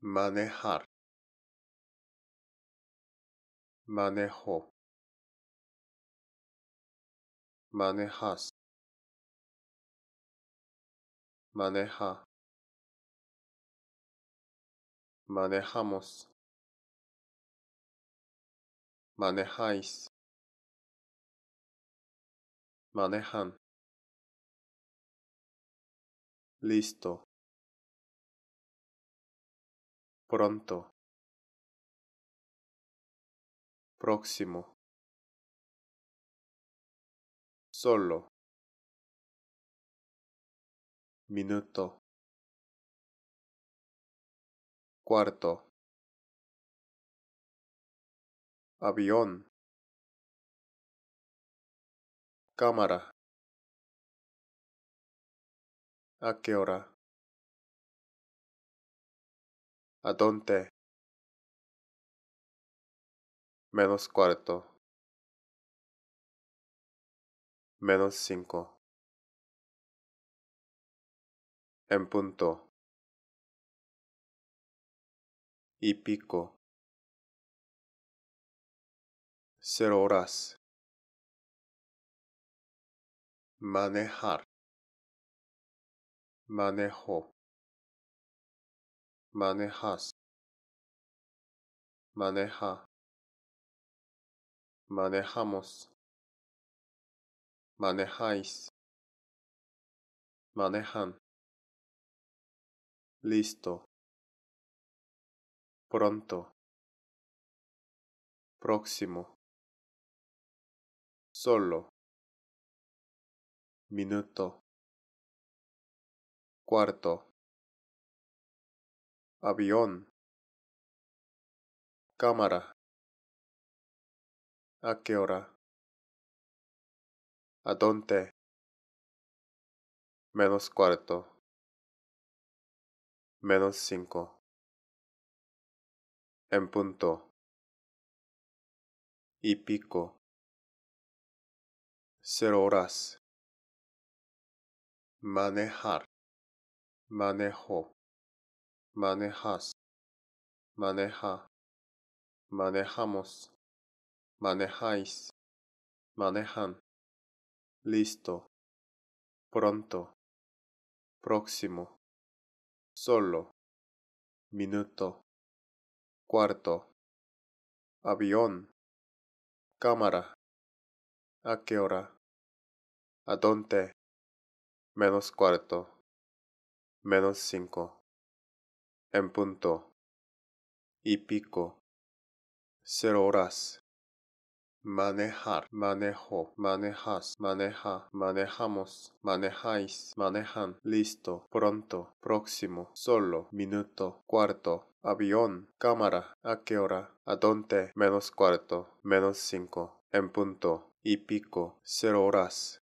manejar manejo manejas maneja manejamos manejáis manejan listo pronto próximo solo minuto cuarto avión cámara a qué hora ¿A Menos cuarto. Menos cinco. En punto. Y pico. Cero horas. Manejar. Manejo manejas, maneja, manejamos, manejáis, manejan, listo, pronto, próximo, solo, minuto, cuarto avión, cámara, a qué hora, a dónde, menos cuarto, menos cinco, en punto, y pico, cero horas, manejar, manejo manejas, maneja, manejamos, manejáis, manejan, listo, pronto, próximo, solo, minuto, cuarto, avión, cámara, a qué hora, a dónde, menos cuarto, menos cinco en punto y pico cero horas manejar manejo manejas maneja manejamos manejáis manejan listo pronto próximo solo minuto cuarto avión cámara a qué hora a dónde menos cuarto menos cinco en punto y pico cero horas